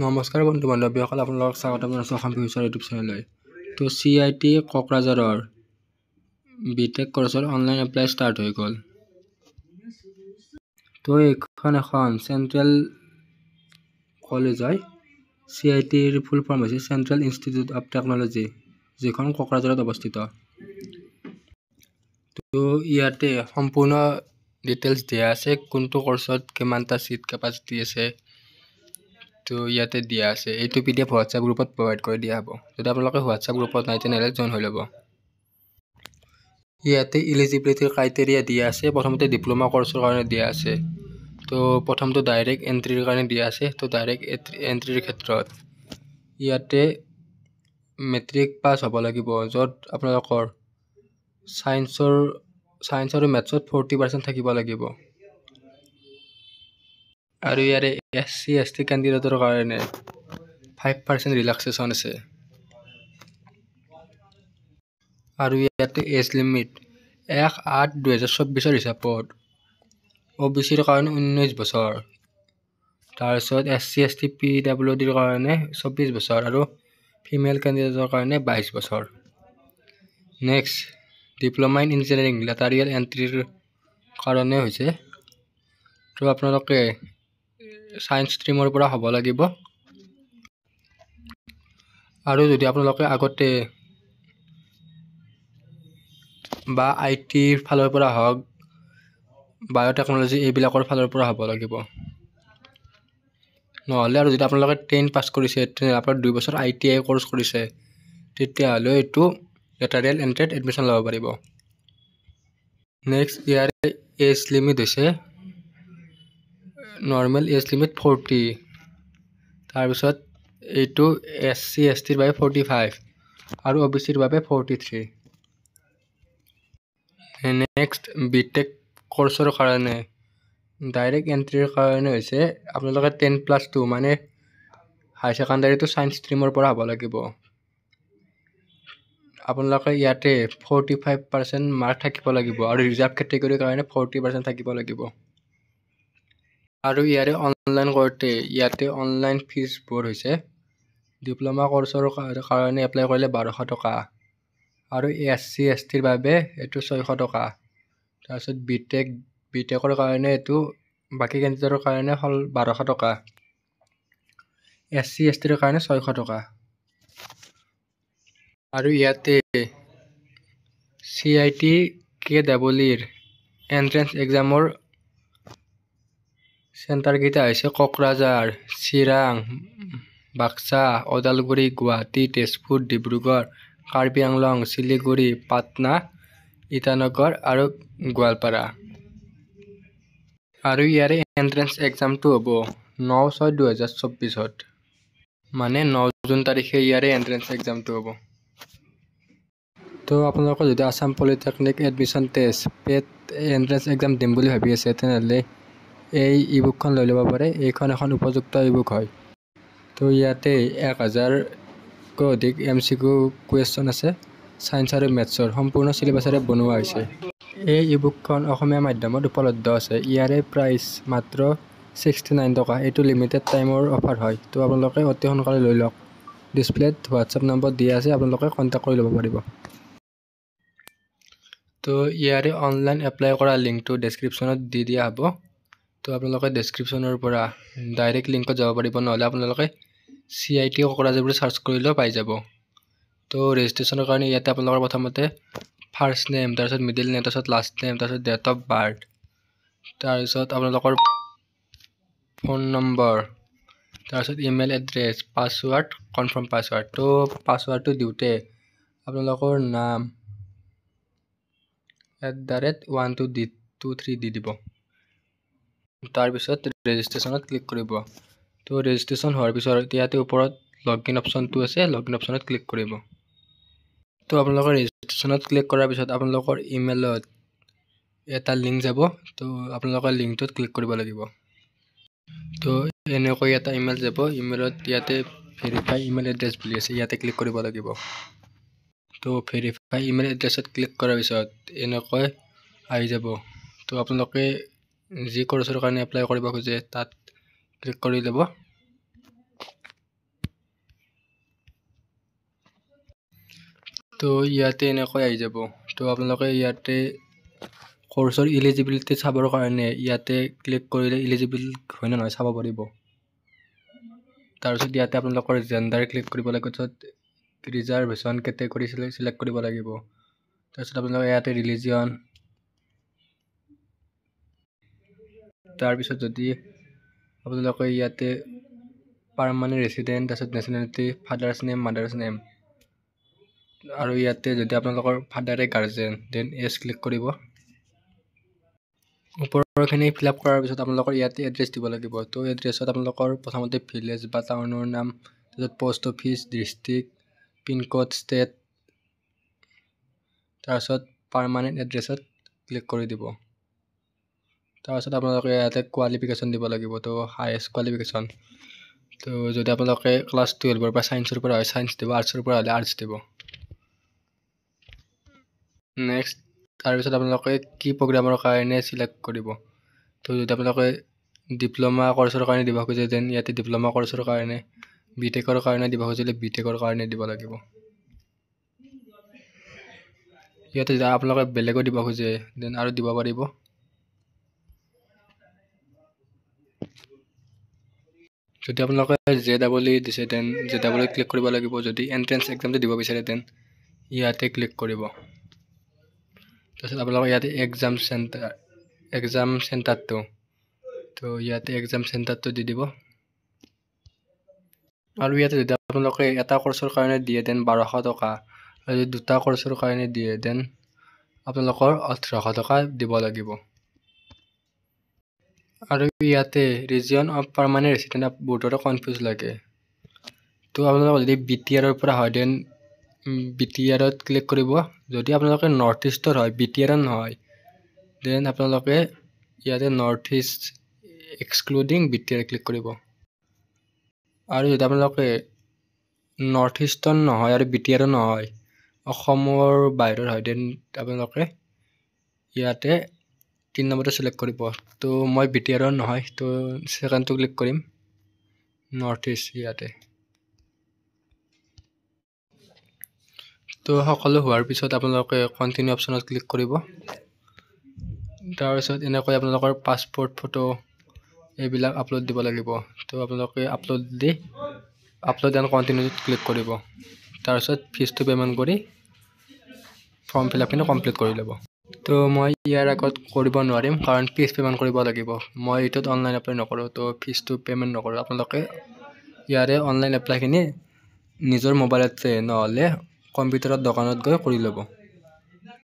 নমস্কাৰ বন্ধু বান্ধৱীসকল আপোনালোকক স্বাগতম জনাইছোঁ অসম ফিউচাৰ ইউটিউব চেনেললৈ ত' চি আই টি কোকৰাঝাৰৰ বি টেক কৰ্চৰ অনলাইন এপ্লাই ষ্টাৰ্ট হৈ গ'ল ত' এইখন এখন চেণ্ট্ৰেল কলেজ হয় চি আই টিৰ ফুল ফৰ্ম হৈছে চেণ্ট্ৰেল ইনষ্টিটিউট অফ টেকন'লজি যিখন কোকৰাঝাৰত অৱস্থিত ত' ইয়াতে সম্পূৰ্ণ ডিটেইলছ দিয়া আছে কোনটো কৰ্চত কিমানটা চিট কেপাচিটি আছে তো ইয়াতে দিয়া আছে এইটো পি ডি এফ হোৱাটছআপ গ্ৰুপত প্ৰভাইড কৰি দিয়া হ'ব যদি আপোনালোকে হোৱাটছআপ গ্ৰুপত নাই তেনেহ'লে জইন হৈ ল'ব ইয়াতে ইলিজিবিলিটিৰ ক্ৰাইটেৰিয়া দিয়া আছে প্ৰথমতে ডিপ্ল'মা কৰ্চৰ কাৰণে দিয়া আছে তো প্ৰথমটো ডাইৰেক্ট এণ্ট্ৰিৰ কাৰণে দিয়া আছে তো ডাইৰেক্ট এণ্ট্ৰিৰ ক্ষেত্ৰত ইয়াতে মেট্ৰিক পাছ হ'ব লাগিব য'ত আপোনালোকৰ ছায়েন্সৰ ছায়েন্স আৰু মেথছত ফৰ্টি পাৰ্চেণ্ট থাকিব লাগিব আৰু ইয়াৰে এছ চি এছ টি কেণ্ডিডেটৰ কাৰণে ফাইভ পাৰ্চেণ্ট ৰিলাক্সেশ্যন আছে আৰু ইয়াতে এজ লিমিট এক আঠ দুহেজাৰ চৌব্বিছৰ হিচাপত অ' বি চিৰ কাৰণে ঊনৈছ বছৰ তাৰপিছত S C S T P W ডিৰ কাৰণে চৌব্বিছ বছৰ আৰু ফিমেল কেণ্ডিডেটৰ কাৰণে বাইছ বছৰ next diploma in engineering lateral এণ্ট্ৰিৰ কাৰণে হৈছে ত' আপোনালোকে ছায়েঞ্চ ষ্ট্ৰীমৰ পৰা হ'ব লাগিব আৰু যদি আপোনালোকে আগতে বা আই টিৰ ফালৰ পৰা হওক বায়'টেকনলজি এইবিলাকৰ ফালৰ পৰা হ'ব লাগিব নহ'লে আৰু যদি আপোনালোকে টেন পাছ কৰিছে তেনেহ'লে দুবছৰ আই টি আই কৰ্চ কৰিছে তেতিয়াহ'লে এইটো লেটাৰিয়েল এণ্ট্ৰেড এডমিশ্যন ল'ব পাৰিব নেক্সট ইয়াৰ এজ লিমিট হৈছে নৰ্মেল এজ লিমিট ফৰ্টি তাৰপিছত এইটো এছ চি এছ টিৰ বাবে ফৰ্টি ফাইভ আৰু অ' বি চিৰ বাবে forty three next B tech কৰ্চৰ কাৰণে ডাইৰেক্ট এণ্ট্ৰিৰ কাৰণে হৈছে আপোনালোকে টেন প্লাছ টু মানে হাই ছেকেণ্ডাৰীটো ছায়েঞ্চ ষ্ট্ৰীমৰ পৰা হ'ব লাগিব আপোনালোকে ইয়াতে ফৰ্টি ফাইভ পাৰ্চেণ্ট মাৰ্ক থাকিব লাগিব আৰু ৰিজাৰ্ভ কেটেগৰীৰ কাৰণে ফৰ্টি পাৰ্চেণ্ট থাকিব লাগিব আৰু ইয়াৰে অনলাইন কৰোঁতে ইয়াতে অনলাইন ফিজ ফিজবোৰ হৈছে ডিপ্ল'মা কৰ্চৰ কাৰণে এপ্লাই কৰিলে বাৰশ টকা আৰু এছ চি এছ টিৰ বাবে এইটো ছয়শ টকা তাৰপিছত বি টেক বি টেকৰ কাৰণে এইটো বাকী কেণ্ডিডেটৰ কাৰণে হ'ল বাৰশ টকা এছ চি এছ টিৰ কাৰণে ছয়শ টকা আৰু ইয়াতে C I T K double ইৰ এণ্ট্ৰেঞ্চ এক্সামৰ চেণ্টাৰকেইটা হৈছে কোকৰাঝাৰ চিৰাং বাক্সা ওদালগুৰি গুৱাহাটী তেজপুৰ ডিব্ৰুগড় কাৰ্বি আংলং শিলিগুৰি পাটনা ইটানগৰ আৰু গোৱালপাৰা আৰু ইয়াৰে এণ্ট্ৰেঞ্চ এক্সামটো হ'ব ন ছয় দুহেজাৰ চৌব্বিছত মানে ন জুন তাৰিখে ইয়াৰে এণ্ট্ৰেঞ্চ এক্সামটো হ'ব তো আপোনালোকৰ যদি Assam polytechnic admission test PAT entrance exam দিম বুলি ভাবি আছে তেনেহ'লে এই ই বুকখন লৈ ল'ব পাৰে এইখন এখন উপযুক্ত ই বুক হয় তো ইয়াতে এক হাজাৰকৈ অধিক এম চি কিউ কুৱেশ্যন আছে ছায়েন্স আৰু মেথছৰ সম্পূৰ্ণ চিলেবাছেৰে বনোৱা হৈছে এই ই বুকখন অসমীয়া মাধ্যমত উপলব্ধ আছে ইয়াৰে প্ৰাইচ মাত্ৰ ছিক্সটি নাইন টকা এইটো লিমিটেড টাইমৰ অফাৰ হয় তো আপোনালোকে অতি সোনকালে লৈ লওক ডিছপ্লেত হোৱাটছআপ নম্বৰ দিয়া আছে আপোনালোকে কণ্টেক্ট কৰি ল'ব পাৰিব তো ইয়াৰে অনলাইন এপ্লাই কৰা লিংকটো ডেছক্ৰিপশ্যনত দি দিয়া হ'ব তো আপোনালোকে ডেছক্ৰিপশ্যনৰ পৰা ডাইৰেক্ট লিংকত যাব পাৰিব নহ'লে আপোনালোকে চি আই টি কৰা যাবলৈ চাৰ্চ কৰিলেও পাই যাব তো ৰেজিষ্ট্ৰেশ্যনৰ কাৰণে ইয়াতে আপোনালোকৰ প্ৰথমতে ফাৰ্ষ্ট নেম তাৰপিছত মিডিল নেম তাৰপিছত লাষ্ট নেম তাৰপিছত ডেট অফ বাৰ্থ তাৰপিছত আপোনালোকৰ ফোন নম্বৰ তাৰপিছত email address password confirm password তো পাছৱৰ্ডটো দিওঁতে আপোনালোকৰ নাম at the rate one two D two three দি দিব তাৰপিছত ৰেজিষ্ট্ৰেশ্যনত ক্লিক কৰিব তো ৰেজিষ্ট্ৰেশ্যন হোৱাৰ পিছত ইয়াতে ওপৰত লগইন অপশ্যনটো আছে লগইন অপশ্যনত ক্লিক কৰিব তো আপোনালোকৰ ৰেজিষ্ট্ৰেশ্যনত ক্লিক কৰাৰ পিছত আপোনালোকৰ ইমেইলত এটা লিংক যাব তো আপোনালোকৰ লিংকটোত ক্লিক কৰিব লাগিব তো এনেকৈ এটা ইমেইল যাব ইমেইলত ইয়াতে ভেৰিফাই ইমেইল এড্ৰেছ বুলি আছে ইয়াতে ক্লিক কৰিব লাগিব তো ভেৰিফাই ইমেইল এড্ৰেছত ক্লিক কৰাৰ পিছত এনেকৈ আহি যাব তো আপোনালোকে যি কৰ্চৰ কাৰণে এপ্লাই কৰিব খোজে তাত ক্লিক কৰি ল'ব তো ইয়াতে এনেকৈ আহি যাব তো আপোনালোকে ইয়াতে কৰ্চৰ ইলিজিবিলিটি চাবৰ কাৰণে ইয়াতে ক্লিক কৰিলে ইলিজিবিল হয় নে নহয় চাব পাৰিব তাৰপিছত ইয়াতে আপোনালোকৰ জেণ্ডাৰ ক্লিক কৰিব লাগিব তাৰপিছত ৰিজাৰ্ভেশ্যন কেটেগৰি চিলেক্ট কৰিব লাগিব তাৰপিছত আপোনালোকে ইয়াতে ৰিলিজিয়ন তাৰপিছত যদি আপোনালোকে ইয়াতে পাৰ্মানেণ্ট ৰেচিডেণ্ট তাৰপিছত nationality father's name mother's name আৰু ইয়াতে যদি আপোনালোকৰ ফাদাৰে গাৰ্জেন দেন এছ ক্লিক কৰিব ওপৰৰখিনি ফিল আপ কৰাৰ পিছত আপোনালোকৰ ইয়াতে এড্ৰেছ দিব লাগিব তো এড্ৰেছত আপোনালোকৰ প্ৰথমতে ভিলেজ বা টাউনৰ নাম তাৰপিছত post office district pincode state তাৰপিছত পাৰ্মানেণ্ট এড্ৰেছত ক্লিক কৰি দিব তাৰপাছত আপোনালোকে ইয়াতে কোৱালিফিকেশ্যন দিব লাগিব তো হায়েষ্ট কোৱালিফিকেশ্যন তো যদি আপোনালোকে ক্লাছ টুৱেলভৰ পৰা ছায়েন্সৰ পৰা হয় ছায়েন্স দিব আৰ্টছৰ পৰা হ'লে আৰ্টছ দিব নেক্সট তাৰপিছত আপোনালোকে কি প্ৰগ্ৰামৰ কাৰণে চিলেক্ট কৰিব তো যদি আপোনালোকে ডিপ্ল'মা কৰ্চৰ কাৰণে দিব খোজে দেন ইয়াতে ডিপ্ল'মা কৰ্চৰ কাৰণে বি টেকৰ কাৰণে দিব খুজিলে বি টেকৰ কাৰণে দিব লাগিব ইয়াতে আপোনালোকে বেলেগো দিব খোজে দেন আৰু দিব পাৰিব যদি আপোনালোকে জে ডাবল ই দিছে then J double E click কৰিব লাগিব যদি এণ্ট্ৰেঞ্চ এক্সামটো দিব বিচাৰে দেন ইয়াতে ক্লিক কৰিব তাৰপিছত আপোনালোকে ইয়াতে এক্সাম চেণ্টাৰ এক্সাম চেণ্টাৰটো তো ইয়াতে এক্সাম চেণ্টাৰটো দি দিব আৰু ইয়াতে যদি আপোনালোকে এটা কৰ্চৰ কাৰণে দিয়ে দেন বাৰশ টকা আৰু যদি দুটা কৰ্চৰ কাৰণে দিয়ে দেন আপোনালোকৰ ওঠৰশ টকা দিব লাগিব আৰু ইয়াতে reason of permanent resident of বহুতৰে কনফিউজ লাগে তো আপোনালোকে যদি বি টি আৰৰ পৰা হয় দেন বি টি আৰত ক্লিক কৰিব যদি আপোনালোকে নৰ্থ ইষ্টৰ হয় বি টি আৰৰ নহয় দেন আপোনালোকে ইয়াতে north east excluding B T R click কৰিব আৰু যদি আপোনালোকে নৰ্থ ইষ্টৰ নহয় আৰু বি টি আৰৰ নহয় অসমৰ বাহিৰৰ হয় দেন আপোনালোকে ইয়াতে তিনি নম্বৰতে ছিলেক্ট কৰিব তো মই বি টি আৰ নহয় তো ছেকেণ্ডটো ক্লিক কৰিম নৰ্থ ইষ্ট ইয়াতে তো সকলো হোৱাৰ পিছত আপোনালোকে কণ্টিনিউ অপশ্যনত ক্লিক কৰিব তাৰপিছত এনেকৈ আপোনালোকৰ পাছপৰ্ট ফটো এইবিলাক আপলোড দিব লাগিব তো আপোনালোকে আপলোড দি আপলোড এণ্ড কণ্টিনিউত ক্লিক কৰিব তাৰপিছত ফিজটো পে'মেণ্ট কৰি ফৰ্ম ফিল আপখিনি কমপ্লিট কৰি ল'ব তো মই ইয়াৰ আগত কৰিব নোৱাৰিম কাৰণ ফিজ পে'মেণ্ট কৰিব লাগিব মই এইটোত অনলাইন এপ্লাই নকৰোঁ তো ফিজটো পে'মেণ্ট নকৰোঁ আপোনালোকে ইয়াৰে অনলাইন এপ্লাইখিনি নিজৰ মোবাইলতে নহ'লে কম্পিউটাৰত দোকানত গৈ কৰি ল'ব